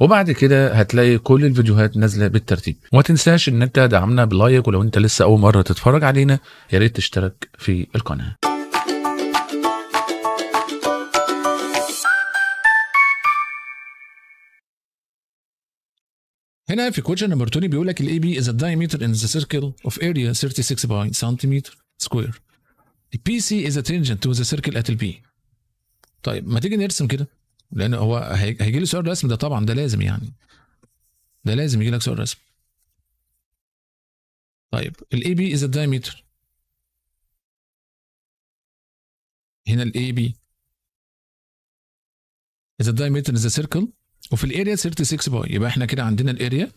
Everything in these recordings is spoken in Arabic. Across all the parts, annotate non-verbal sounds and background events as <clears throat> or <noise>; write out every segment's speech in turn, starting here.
وبعد كده هتلاقي كل الفيديوهات نازله بالترتيب وما تنساش ان انت تدعمنا بلايك ولو انت لسه اول مره تتفرج علينا يا ريت تشترك في القناه هنا في كويشن نمبر 2 بيقول لك الاي بي از دايمتر ان ذا سيركل اوف اريا 36 سنتيمتر سكوير البي سي از ا a تو ذا سيركل ات البي طيب ما تيجي نرسم كده لان هو هيجي لي سؤال رسم ده طبعا ده لازم يعني ده لازم يجي لك سؤال رسم طيب الاي بي از الدايمتر هنا الاي بي از الدايمتر از سيركل وفي الاريا 36 باي يبقى احنا كده عندنا الاريا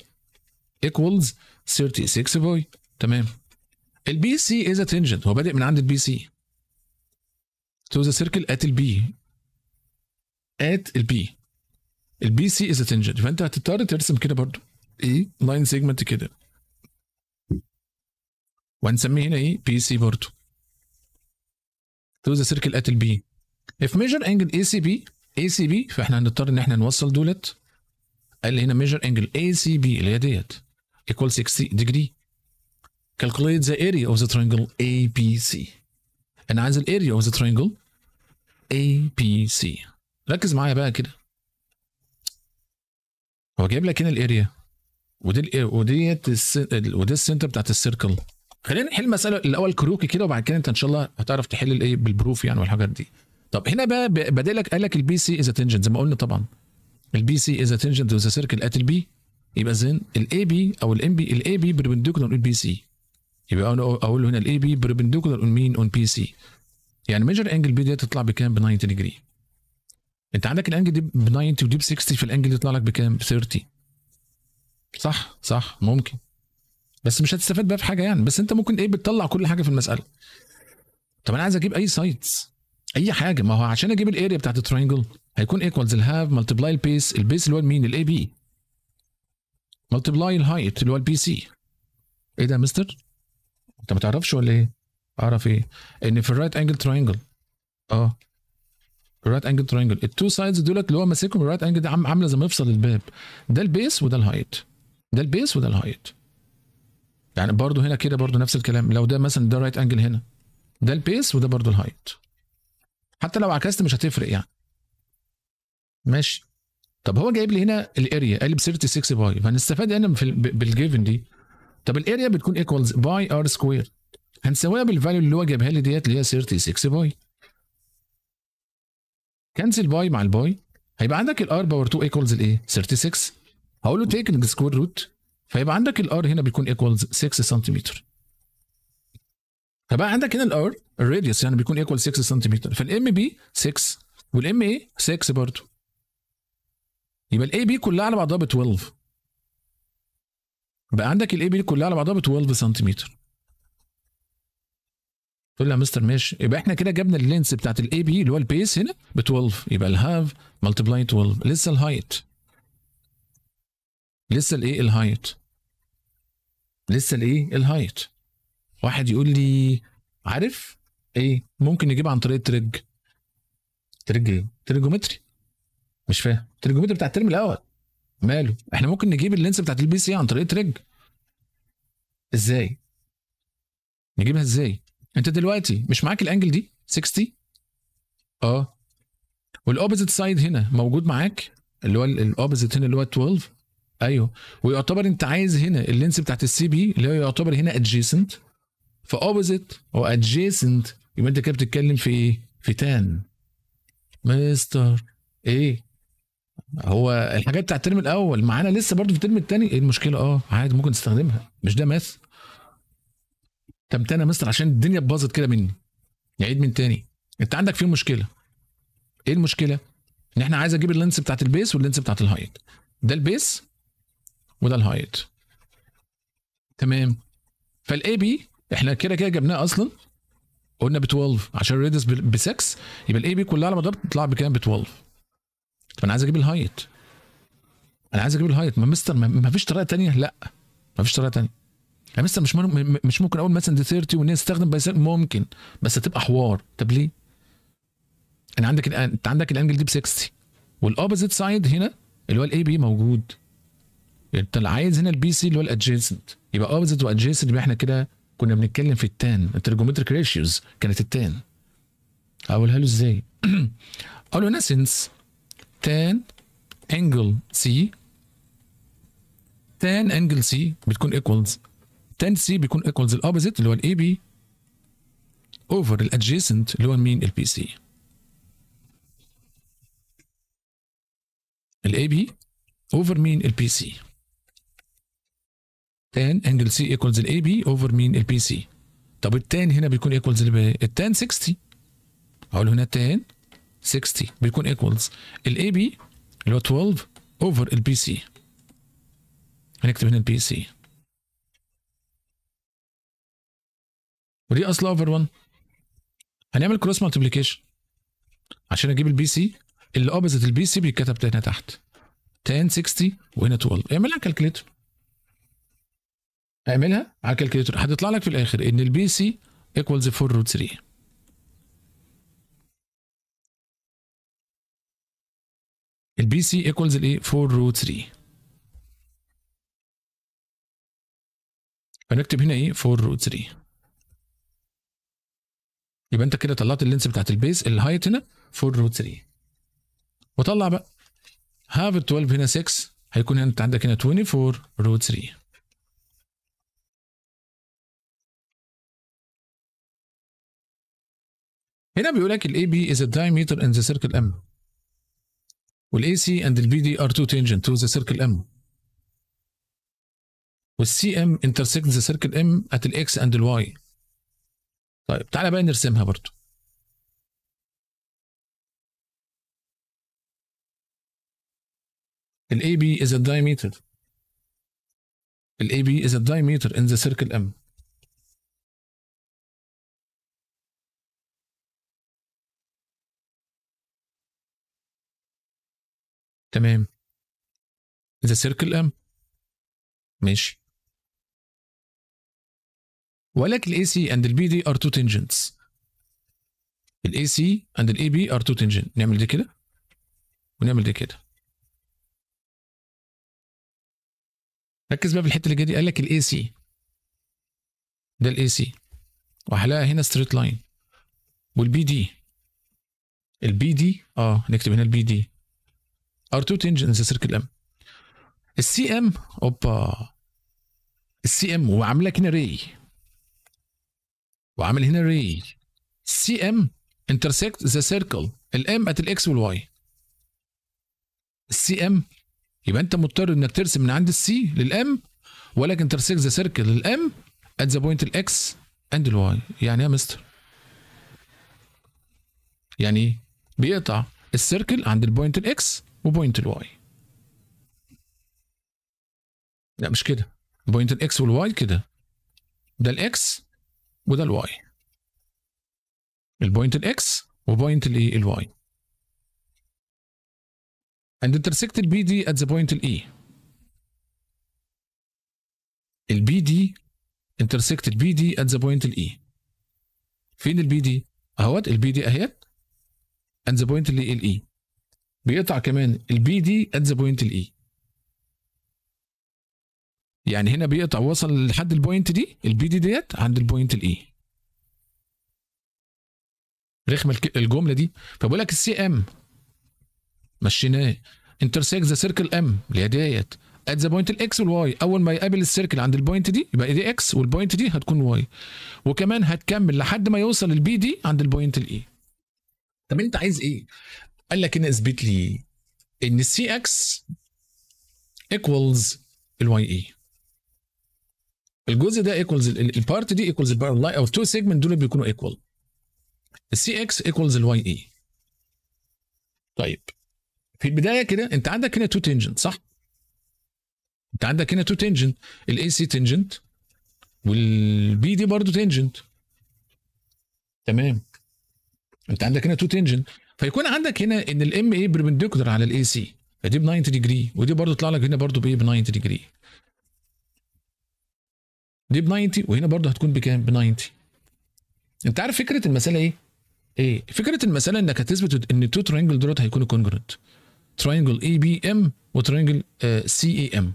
ايكوالز 36 باي تمام البي سي از تنجنت هو بادئ من عند البي سي تو ذا سيركل ات البي ات البي البي سي از تنجنت فانت هتضطر ترسم كده برضو ايه لاين سيجمنت كده وهنسميه هنا ايه بي سي برضو تو ذا سيركل ات البي اف ميجر انجل اي سي بي اي سي بي فاحنا هنضطر ان احنا نوصل دولت قال لي هنا ميجر انجل اي سي بي اللي هي ديت ايكوال 60 ديجري كالكوليت ذا اريا اوف ذا ترينجل اي بي سي انا عايز الاريا اوف ذا ترينجل اي بي سي ركز معايا بقى كده هو جايب لك هنا الاريا ودي وديت ودي السنتر بتاعت السيركل خلينا نحل المساله الاول كروكي كده وبعد كده انت ان شاء الله هتعرف تحل الايه بالبروف يعني والحاجات دي طب هنا بقى بدي لك قال لك البي سي از تنجنت زي ما قلنا طبعا البي سي از تنجنت وذ سيركل ات البي يبقى زين الاي بي او الام بي الاي بي بربنديكولار اون بي سي يبقى انا اقول هنا الاي بي بربنديكولار اون مين اون بي سي يعني ميجر انجل بي دي تطلع بكام ب 90 ديجري انت عندك الانجل دي ب 90 وديب 60 في الانجل يطلع لك بكام؟ ب 30 صح صح ممكن بس مش هتستفاد بقى في حاجه يعني بس انت ممكن ايه بتطلع كل حاجه في المساله طب انا عايز اجيب اي سايتس اي حاجه ما هو عشان اجيب الاريا بتاعت الترينجل هيكون ايكوالز الهاف ملتبلاي البيس البيس اللي هو مين الاي بي ملتبلاي الهايت اللي هو البي سي ايه ده يا مستر انت ما تعرفش ولا ايه اعرف ايه ان في الرايت انجل ترينجل اه الرايت انجل ترينجل التو سايدز دولت اللي هو ماسكهم الرايت انجل دي عامله زي مفصل الباب ده البيس وده الهايت ده البيس وده الهايت يعني برضو هنا كده برضو نفس الكلام لو ده مثلا ده رايت انجل هنا ده البيس وده برضو الهايت حتى لو عكست مش هتفرق يعني ماشي طب هو جايب لي هنا الاريا قال لي ب 36 باي فهنستفاد هنا يعني بالجيفن دي طب الاريا بتكون ايكوالز باي ار سكوير هنساويها بالفاليو اللي هو جابها لي ديت اللي هي 36 باي كنسل باي مع الباي هيبقى عندك الار باور 2 ايكوالز الايه 36 هقول له تيك السكوير روت فيبقى عندك الار هنا بيكون ايكوالز 6 سنتيمتر فبقى عندك هنا الار الراديوس يعني بيكون ايكوال 6 سنتيمتر فالام بي 6 والام اي 6 برضه يبقى الاي بي كلها على بعضها ب 12 بقى عندك الاي بي كلها على بعضها ب 12 سنتيمتر تقول لها مستر ماشي يبقى احنا كده جبنا اللينس بتاعت الاي بي اللي هو البيس هنا ب 12 يبقى الهاف ملتبلاي 12 لسه الهايت لسه الايه الهايت لسه الايه الهايت واحد يقول لي عارف ايه ممكن نجيب عن طريق ترج ترج ايه ترجومتري مش فاهم ترجومتري بتاع الترم الاول ماله احنا ممكن نجيب اللينس بتاعت البي سي عن طريق ترج ازاي نجيبها ازاي انت دلوقتي مش معاك الانجل دي 60 اه والاوبوزيت سايد هنا موجود معاك اللي هو الاوبوزيت هنا اللي هو 12 ايوه ويعتبر انت عايز هنا اللينس بتاعت السي بي اللي هو يعتبر هنا ادجيسنت فاوبوزيت او ادجيسنت يبقى انت كده بتتكلم في ايه؟ في تان مستر ايه؟ هو الحاجات بتاعت الترم الاول معانا لسه برضو في الترم الثاني ايه المشكله؟ اه عادي ممكن تستخدمها مش ده ماث تمتنى مستر عشان الدنيا باظت كده مني يعيد من تاني انت عندك فيه مشكله ايه المشكله ان احنا عايز اجيب اللينس بتاعت البيس واللينس بتاعت الهايت ده البيس وده الهايت تمام فالاي بي احنا كده كده جبناه اصلا قلنا ب 12 عشان الريدس ب 6 يبقى الاي بي كلها على مدار بتطلع بكام ب 12 طب انا عايز اجيب الهايت انا عايز اجيب الهايت ما مستر ما فيش طريقه ثانيه لا ما فيش طريقه ثانيه يعني لسه مش مش ممكن اقول مثلا 30 وان استخدم بايسيرتي ممكن بس هتبقى حوار طب ليه؟ انا يعني عندك انت عندك الانجل دي ب 60 والاوبزيت سايد هنا اللي هو الاي بي موجود يعني انت عايز هنا البي سي اللي هو الادجيسنت يبقى اوبزيت وادجيسنت يبقى احنا كده كنا بنتكلم في التان الترجومتريك ريشيوز كانت التان اقولها له ازاي؟ <clears throat> اقول له ان تان انجل سي تان انجل سي بتكون ايكوالز tan سي بيكون ايكوالز الاوبوزيت اللي هو الاي بي اوفر الادجيسنت اللي هو مين البي سي الاي بي اوفر مين البي سي tan انجل سي ايكوالز الاي بي اوفر مين البي سي طب التان هنا بيكون ايكوالز التان 60 اقول هنا تان 60 بيكون ايكوالز الاي بي اللي هو 12 اوفر البي سي هنكتب هنا البي سي ودي اصل اوفر 1 هنعمل كروس مالتيبليكيشن عشان اجيب البي سي اللي اوبزيت البي سي بيتكتب هنا تحت 10 60 وهنا 12 اعملها كالكليتر اعملها على الكالكليتر هتطلع لك في الاخر ان البي سي ايكوالز 4 روت 3 البي سي ايكوالز الايه 4 روت 3 فنكتب هنا ايه 4 روت 3 يبقى انت كده طلعت اللينس بتاعت البيز الهايت هنا 4 روت 3 وطلع بقى هاف 12 هنا 6 هيكون انت عندك هنا 24 روت 3 هنا بيقول لك الاي بي از الدايمتر ان ذا سيركل ام والاي سي اند البي دي ار تو تانجنت تو ذا سيركل ام والسي ام انترسكت ذا سيركل ام ات الاكس اند الواي طيب تعالى بقى نرسمها برضو ال AB is a diameter ال AB is a diameter in the circle M تمام the circle M ماشي ولكن الاي سي اند البي دي ار تو تنجنتس الاي سي اند الاي بي ار تو تنجنت نعمل دي كده ونعمل دي كده ركز بقى في الحته اللي جايه دي قال لك الاي سي ده الاي سي وهلاقي هنا ستريت لاين والبي دي البي دي اه نكتب هنا البي دي ار تو تنجنتس سيركل ام السي ام اوبا السي ام وعامله كده ري وعامل هنا ري سي ام انترسكت ذا سيركل الام ات الاكس والواي السي ام يبقى انت مضطر انك ترسم من عند السي للام ولكن انترسكت ذا سيركل الام ات ذا بوينت الاكس اند الواي يعني ايه يا مستر يعني ايه بيقطع السيركل عند البوينت الاكس وبوينت الواي لا مش كده بوينت الاكس والواي كده ده الاكس وده الواي البوينت الاكس وبوينت الايه الواي and intersect intersected BD at the point E البي دي intersected BD at the point E فين البي دي اهوت البي دي اهيت at the point E بيقطع كمان البي دي at the point E يعني هنا بيقطع وصل لحد البوينت دي البي دي ديت عند البوينت الاي e. رخم الجمله دي فبقول لك السي ام مشيناه انترسكت ذا سيركل ام اللي هي ديت ات ذا بوينت الاكس والواي اول ما يقابل السيركل عند البوينت دي يبقى إيه دي اكس والبوينت دي هتكون واي وكمان هتكمل لحد ما يوصل البي دي عند البوينت الاي e. طب انت عايز ايه قال لك هنا اثبت لي ان السي اكس ايكوالز الواي اي الجزء ده ايكوالز البارت دي ايكوالز البارت لاين او التو سيجمنت دول بيكونوا ايكوال السي اكس ايكوالز الواي اي طيب في البدايه كده انت عندك هنا تو تنجنت صح؟ انت عندك هنا تو تنجنت الاي سي تنجنت والبي دي برضه تنجنت تمام انت عندك هنا تو تنجنت فيكون عندك هنا ان الام اي بربنديكولار على الاي سي فدي ب 90 ديجري ودي برضه طلع لك هنا برضه بايه ب 90 ديجري دي ب 90 وهنا برضه هتكون بكام؟ ب 90 انت عارف فكره المساله ايه؟ ايه؟ فكره المساله انك هتثبت ان التو ترينجل دولت هيكونوا كونجرنت ترينجل اي بي ام وترينجل سي اي ام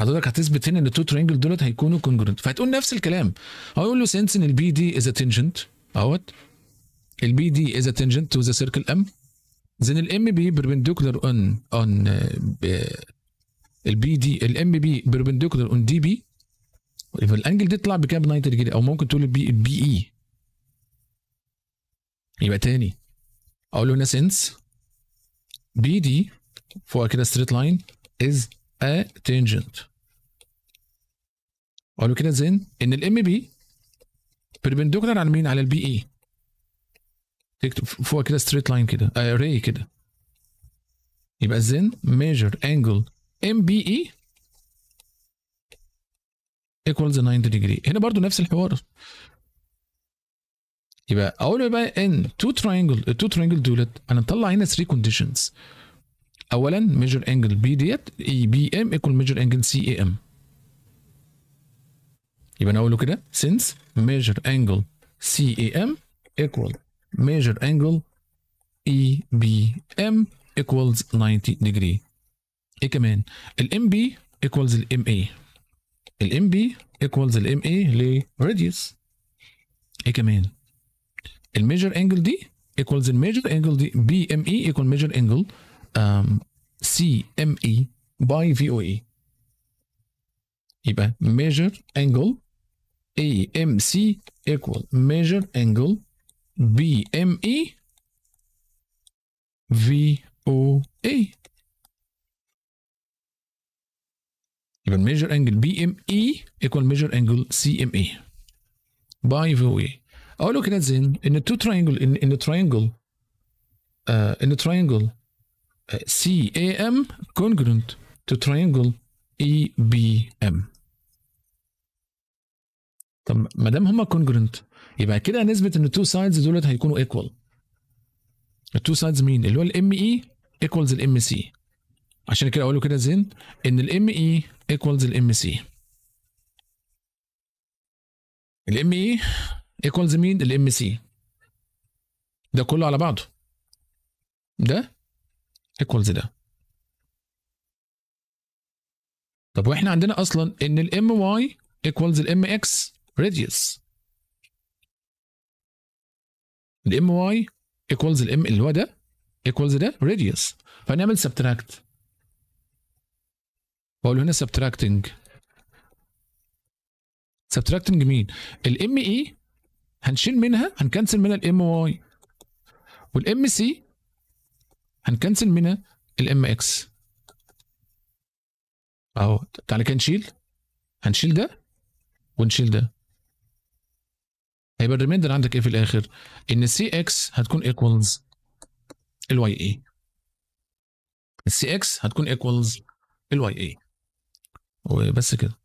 حضرتك هتثبت هنا ان التو ترينجل دولت هيكونوا كونجرنت فهتقول نفس الكلام هقول له سينس ان البي دي از تنجنت اهوت البي دي از تنجنت تو ذا سيركل ام زين الام بي perpendicular اون اون آه، البي دي الام بي بيربنديكولار اون دي بي يبقى الانجل دي تطلع بكام 90 ديجري او ممكن تقول البي البي اي يبقى تاني اقول له سنس بي دي فوق كده ستريت لاين از ا تنجنت اقول له كده زين ان الام بي بيربنديكولار على مين على البي اي تكتب فوق كده ستريت لاين كده ري آه، كده يبقى زين ميجر انجل MBE equals 90 degree هنا برضو نفس الحوار يبقى اقول بقى ان تو ترينجل التو ترينجل دولت هنطلع هنا 3 كونديشنز اولا ميجر انجل بي ديت اي بي ام ايكوال ميجر انجل سي اي ام يبقى انا اقول له كده since measure angle CAM equal measure angle EBM equals 90 degree ايه كمان الام بي ايكوالز الام اي الام بي ايكوالز الام اي لراديوس ايه كمان الميجر انجل دي ايكوالز الميجر انجل دي بي ام اي ايكوال ميجر انجل سي ام اي باي في او اي يبقى ميجر انجل اي ام سي ايكوال ميجر انجل بي ام اي في او اي يبقى الميجر انجل بي ام اي ايكوال ميجر انجل سي ام اي باي فو اي اقول لك ات ذن ان التو تراينجل ان ان تراينجل ان تراينجل سي اي ام كونجرنت تو تراينجل اي بي ام طب ما دام هما كونجرنت يبقى كده نسبه ان التو سايدز دولت هيكونوا ايكوال التو سايدز مين اللي هو الام اي ايكوالز الام سي عشان كده اقوله كده زين ان الام اي ايكوالز الام سي الام اي ايكوالز مين الام سي ده كله على بعضه ده ايكوالز ده طب واحنا عندنا اصلا ان الام واي ايكوالز الام اكس راديوس الام واي ايكوالز الام اللي هو ده ايكوالز ده راديوس فنعمل سبتراكت بقول هنا سبتراكتنج سبتراكتنج مين؟ الام اي e هنشيل منها هنكنسل منها الام واي والام سي هنكنسل منها الام اكس اهو تعالى كده نشيل هنشيل ده ونشيل ده هيبقى الريميندر عندك ايه في الاخر؟ ان سي اكس هتكون ايكوالز الواي اي السي اكس هتكون ايكوالز الواي اي وبس كده